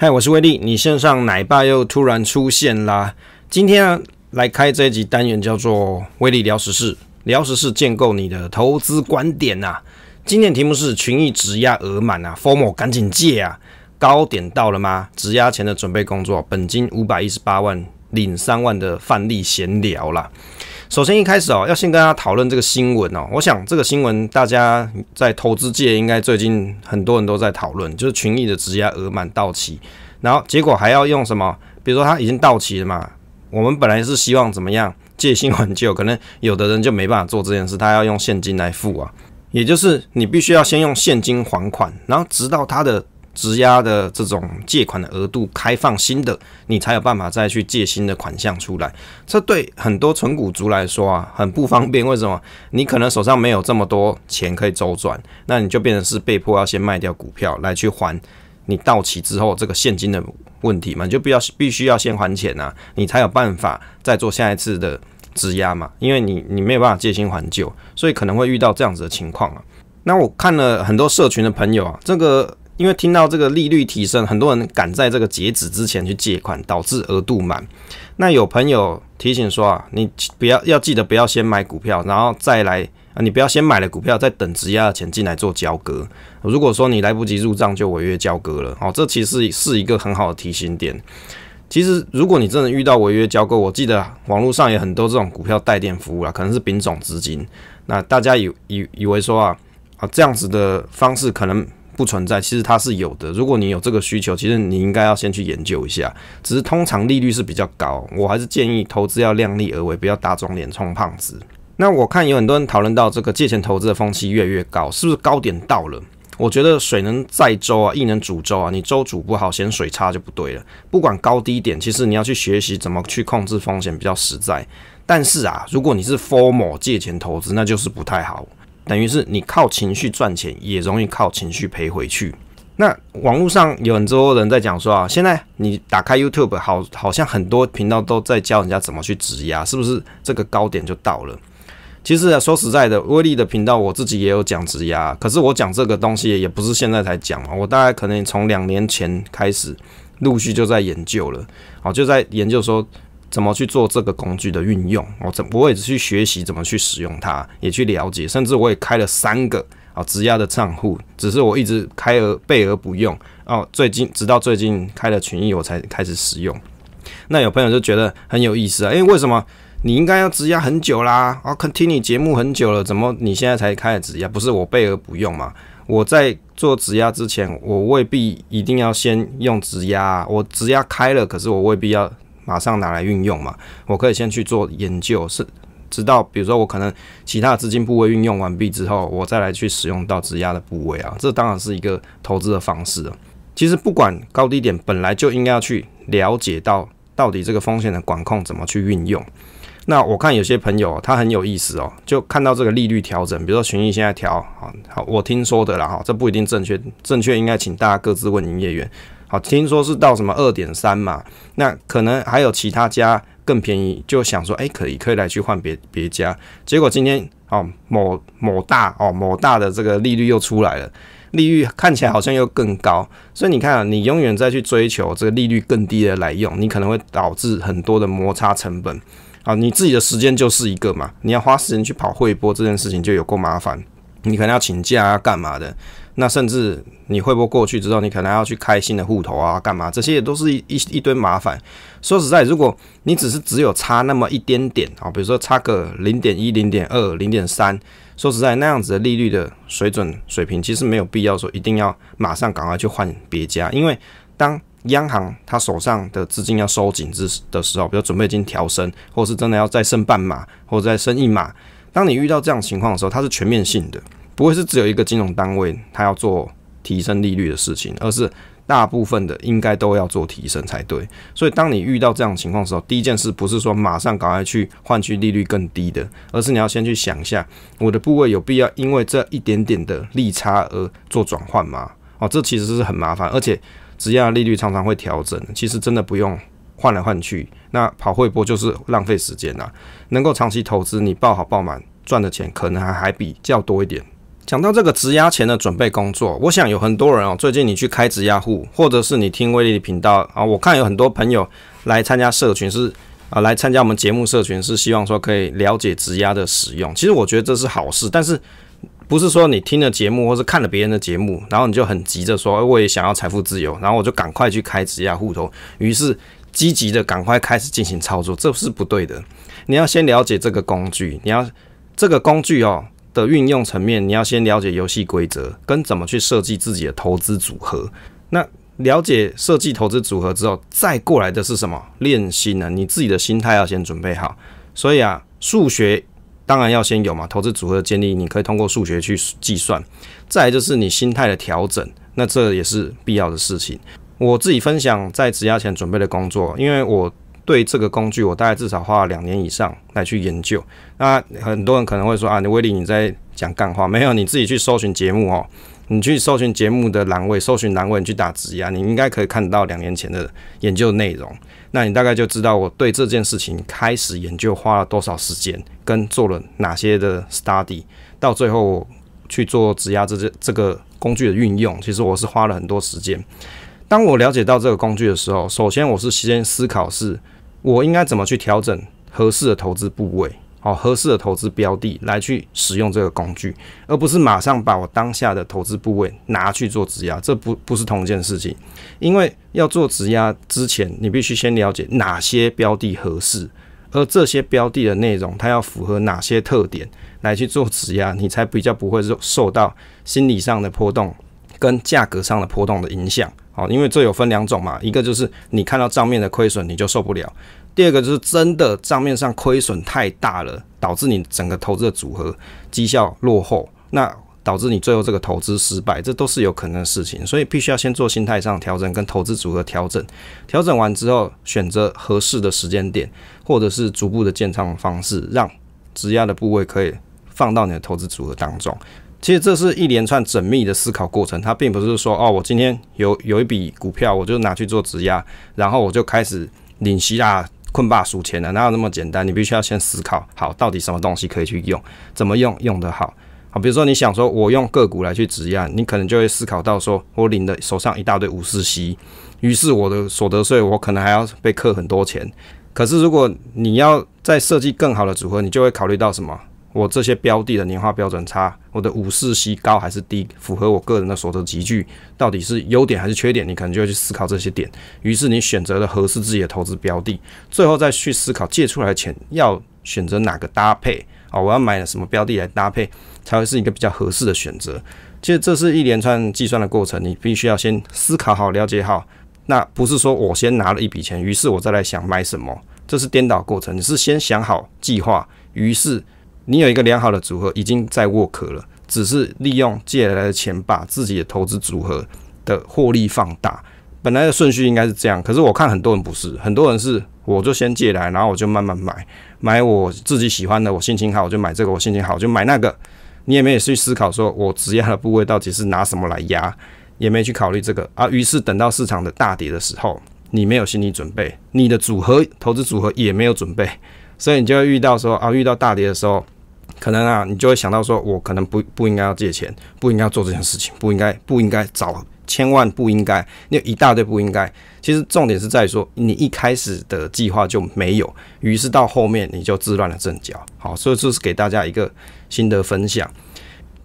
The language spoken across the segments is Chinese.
嗨，我是威利，你线上奶爸又突然出现啦！今天啊，来开这一集单元叫做“威利聊实事”，聊实事建构你的投资观点呐。今天题目是“群益质押额满啊，Form 赶紧借啊，高点到了吗？质押前的准备工作，本金五百一十八万，领三万的范例闲聊啦。首先一开始哦，要先跟大家讨论这个新闻哦。我想这个新闻大家在投资界应该最近很多人都在讨论，就是群益的质押额满到期，然后结果还要用什么？比如说他已经到期了嘛，我们本来是希望怎么样借新还旧，可能有的人就没办法做这件事，他要用现金来付啊。也就是你必须要先用现金还款，然后直到他的。质押的这种借款的额度开放新的，你才有办法再去借新的款项出来。这对很多纯股族来说啊，很不方便。为什么？你可能手上没有这么多钱可以周转，那你就变成是被迫要先卖掉股票来去还你到期之后这个现金的问题嘛，就必要必须要先还钱啊，你才有办法再做下一次的质押嘛。因为你你没有办法借新还旧，所以可能会遇到这样子的情况啊。那我看了很多社群的朋友啊，这个。因为听到这个利率提升，很多人赶在这个截止之前去借款，导致额度满。那有朋友提醒说啊，你不要要记得不要先买股票，然后再来啊，你不要先买了股票，再等质押的钱进来做交割。如果说你来不及入账，就违约交割了。哦，这其实是一个很好的提醒点。其实如果你真的遇到违约交割，我记得网络上也有很多这种股票代垫服务啦，可能是丙种资金。那大家以以以为说啊啊这样子的方式可能。不存在，其实它是有的。如果你有这个需求，其实你应该要先去研究一下。只是通常利率是比较高，我还是建议投资要量力而为，不要打肿脸充胖子。那我看有很多人讨论到这个借钱投资的风气越来越高，是不是高点到了？我觉得水能载舟啊，亦能煮粥啊，你粥煮不好，嫌水差就不对了。不管高低点，其实你要去学习怎么去控制风险比较实在。但是啊，如果你是 form 借钱投资，那就是不太好。等于是你靠情绪赚钱，也容易靠情绪赔回去。那网络上有很多人在讲说啊，现在你打开 YouTube，好，好像很多频道都在教人家怎么去质押，是不是？这个高点就到了。其实说实在的，威力的频道我自己也有讲质压，可是我讲这个东西也不是现在才讲嘛，我大概可能从两年前开始陆续就在研究了，好就在研究说。怎么去做这个工具的运用？我怎我也去学习怎么去使用它，也去了解，甚至我也开了三个啊质押的账户，只是我一直开而备而不用。哦，最近直到最近开了群益，我才开始使用。那有朋友就觉得很有意思啊，因为为什么你应该要质押很久啦？哦，听你节目很久了，怎么你现在才开始质押？不是我备而不用嘛？我在做质押之前，我未必一定要先用质押。我质押开了，可是我未必要。马上拿来运用嘛？我可以先去做研究，是直到比如说我可能其他资金部位运用完毕之后，我再来去使用到质押的部位啊。这当然是一个投资的方式了。其实不管高低点，本来就应该要去了解到到底这个风险的管控怎么去运用。那我看有些朋友他很有意思哦，就看到这个利率调整，比如说群艺现在调啊，好，我听说的了哈，这不一定正确，正确应该请大家各自问营业员。好，听说是到什么二点三嘛？那可能还有其他家更便宜，就想说，哎，可以可以来去换别别家。结果今天哦，某某大哦某大的这个利率又出来了，利率看起来好像又更高。所以你看，啊，你永远在去追求这个利率更低的来用，你可能会导致很多的摩擦成本。啊，你自己的时间就是一个嘛，你要花时间去跑汇波这件事情就有够麻烦，你可能要请假啊，干嘛的。那甚至你会不会过去之后，你可能要去开新的户头啊，干嘛？这些也都是一一一堆麻烦。说实在，如果你只是只有差那么一点点啊，比如说差个零点一、零点二、零点三，说实在那样子的利率的水准水平，其实没有必要说一定要马上赶快去换别家，因为当央行他手上的资金要收紧之的时候，比如准备金调升，或是真的要再升半码，或者再升一码，当你遇到这样情况的时候，它是全面性的。不会是只有一个金融单位它要做提升利率的事情，而是大部分的应该都要做提升才对。所以，当你遇到这种情况的时候，第一件事不是说马上赶快去换去利率更低的，而是你要先去想一下，我的部位有必要因为这一点点的利差而做转换吗？哦，这其实是很麻烦，而且只要利率常常会调整，其实真的不用换来换去。那跑汇波就是浪费时间了。能够长期投资，你报好报满赚的钱可能还还比较多一点。讲到这个质押前的准备工作，我想有很多人哦。最近你去开质押户，或者是你听威力的频道啊，我看有很多朋友来参加社群是啊，来参加我们节目社群是希望说可以了解质押的使用。其实我觉得这是好事，但是不是说你听了节目或是看了别人的节目，然后你就很急着说我也想要财富自由，然后我就赶快去开质押户头，于是积极的赶快开始进行操作，这是不对的。你要先了解这个工具，你要这个工具哦。的运用层面，你要先了解游戏规则跟怎么去设计自己的投资组合。那了解设计投资组合之后，再过来的是什么？练心呢？你自己的心态要先准备好。所以啊，数学当然要先有嘛。投资组合的建立，你可以通过数学去计算。再就是你心态的调整，那这也是必要的事情。我自己分享在职涯前准备的工作，因为我。对这个工具，我大概至少花了两年以上来去研究。那很多人可能会说啊，你威力你在讲干话，没有？你自己去搜寻节目哦，你去搜寻节目的栏位，搜寻栏位，你去打直压，你应该可以看到两年前的研究内容。那你大概就知道我对这件事情开始研究花了多少时间，跟做了哪些的 study，到最后去做直压这这这个工具的运用，其实我是花了很多时间。当我了解到这个工具的时候，首先我是先思考是。我应该怎么去调整合适的投资部位？哦，合适的投资标的来去使用这个工具，而不是马上把我当下的投资部位拿去做质押，这不不是同一件事情。因为要做质押之前，你必须先了解哪些标的合适，而这些标的的内容它要符合哪些特点来去做质押，你才比较不会受受到心理上的波动跟价格上的波动的影响。哦，因为这有分两种嘛，一个就是你看到账面的亏损你就受不了，第二个就是真的账面上亏损太大了，导致你整个投资的组合绩效落后，那导致你最后这个投资失败，这都是有可能的事情，所以必须要先做心态上调整跟投资组合调整，调整完之后选择合适的时间点，或者是逐步的建仓方式，让质押的部位可以放到你的投资组合当中。其实这是一连串缜密的思考过程，它并不是说哦，我今天有有一笔股票，我就拿去做质押，然后我就开始领息啊、困霸数钱了，哪有那么简单？你必须要先思考好，到底什么东西可以去用，怎么用，用的好。好，比如说你想说我用个股来去质押，你可能就会思考到说，我领的手上一大堆五四息，于是我的所得税我可能还要被扣很多钱。可是如果你要在设计更好的组合，你就会考虑到什么？我这些标的的年化标准差，我的五四息高还是低，符合我个人的所得集聚，到底是优点还是缺点？你可能就要去思考这些点。于是你选择了合适自己的投资标的，最后再去思考借出来的钱要选择哪个搭配啊？我要买什么标的来搭配，才会是一个比较合适的选择。其实这是一连串计算的过程，你必须要先思考好、了解好。那不是说我先拿了一笔钱，于是我再来想买什么，这是颠倒过程。你是先想好计划，于是。你有一个良好的组合，已经在沃克了，只是利用借来的钱把自己的投资组合的获利放大。本来的顺序应该是这样，可是我看很多人不是，很多人是我就先借来，然后我就慢慢买，买我自己喜欢的，我心情好我就买这个，我心情好就买那个。你也没有去思考说我质押的部位到底是拿什么来压，也没去考虑这个啊。于是等到市场的大跌的时候，你没有心理准备，你的组合投资组合也没有准备，所以你就会遇到说啊，遇到大跌的时候。可能啊，你就会想到说，我可能不不应该要借钱，不应该要做这件事情，不应该不应该找，千万不应该，那一大堆不应该。其实重点是在于说，你一开始的计划就没有，于是到后面你就自乱了阵脚。好，所以这是给大家一个新的分享。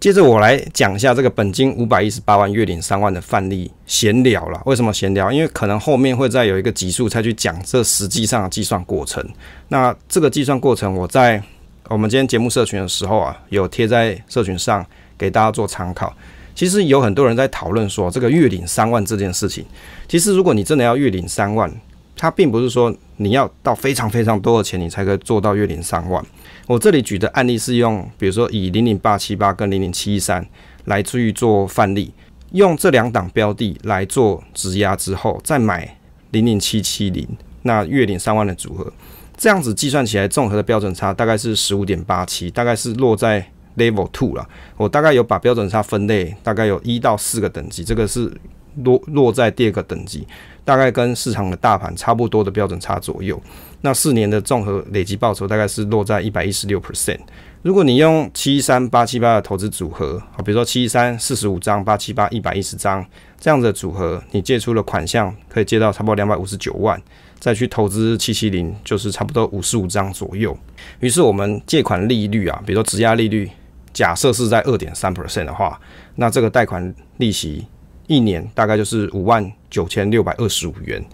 接着我来讲一下这个本金五百一十八万，月领三万的范例闲聊了。为什么闲聊？因为可能后面会再有一个集数再去讲这实际上的计算过程。那这个计算过程我在。我们今天节目社群的时候啊，有贴在社群上给大家做参考。其实有很多人在讨论说这个月领三万这件事情。其实如果你真的要月领三万，它并不是说你要到非常非常多的钱你才可以做到月领三万。我这里举的案例是用，比如说以零零八七八跟零零七一三来去做范例，用这两档标的来做质押之后，再买零零七七零，那月领三万的组合。这样子计算起来，综合的标准差大概是十五点八七，大概是落在 level two 了。我大概有把标准差分类，大概有一到四个等级，这个是落落在第二个等级，大概跟市场的大盘差不多的标准差左右。那四年的综合累计报酬大概是落在一百一十六 percent。如果你用七三八七八的投资组合，啊，比如说七三四十五张，八七八一百一十张。这样的组合，你借出了款项，可以借到差不多两百五十九万，再去投资七七零，就是差不多五十五张左右。于是我们借款利率啊，比如说质押利率，假设是在二点三 percent 的话，那这个贷款利息一年大概就是五万九千六百二十五元，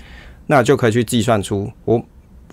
那就可以去计算出我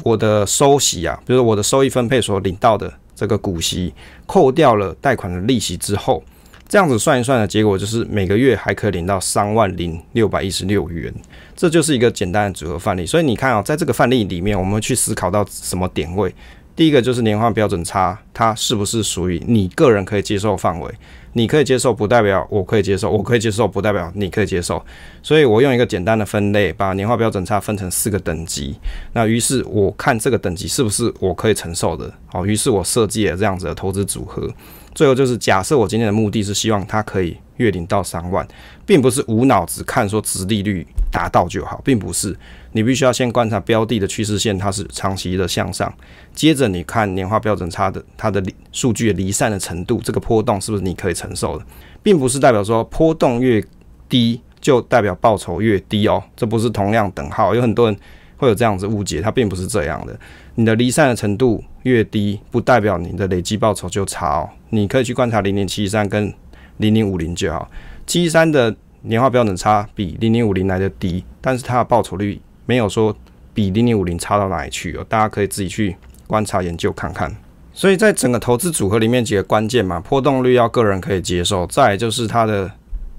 我的收息啊，比如说我的收益分配所领到的这个股息，扣掉了贷款的利息之后。这样子算一算的结果就是每个月还可以领到三万零六百一十六元，这就是一个简单的组合范例。所以你看啊，在这个范例里面，我们去思考到什么点位？第一个就是年化标准差，它是不是属于你个人可以接受范围？你可以接受不代表我可以接受，我可以接受不代表你可以接受。所以我用一个简单的分类，把年化标准差分成四个等级。那于是我看这个等级是不是我可以承受的？好，于是我设计了这样子的投资组合。最后就是，假设我今天的目的是希望它可以月领到三万，并不是无脑子看说值利率达到就好，并不是你必须要先观察标的的趋势线，它是长期的向上，接着你看年化标准差的它的数据离散的程度，这个波动是不是你可以承受的，并不是代表说波动越低就代表报酬越低哦，这不是同样等号，有很多人。会有这样子误解，它并不是这样的。你的离散的程度越低，不代表你的累积报酬就差哦。你可以去观察零点七三跟零零五零就好，七三的年化标准差比零零五零来的低，但是它的报酬率没有说比零零五零差到哪里去哦。大家可以自己去观察研究看看。所以在整个投资组合里面几个关键嘛，波动率要个人可以接受，再就是它的。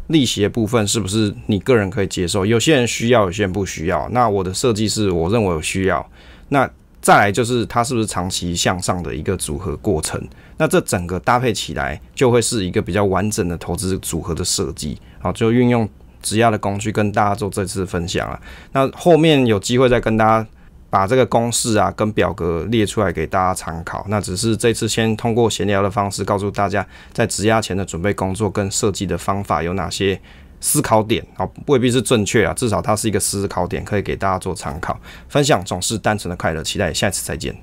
利息的部分是不是你个人可以接受？有些人需要，有些人不需要。那我的设计是我认为有需要。那再来就是它是不是长期向上的一个组合过程？那这整个搭配起来就会是一个比较完整的投资组合的设计。好，就运用质押的工具跟大家做这次分享了。那后面有机会再跟大家。把这个公式啊跟表格列出来给大家参考。那只是这次先通过闲聊的方式告诉大家，在植牙前的准备工作跟设计的方法有哪些思考点啊，未必是正确啊，至少它是一个思考点，可以给大家做参考。分享总是单纯的快乐，期待下次再见。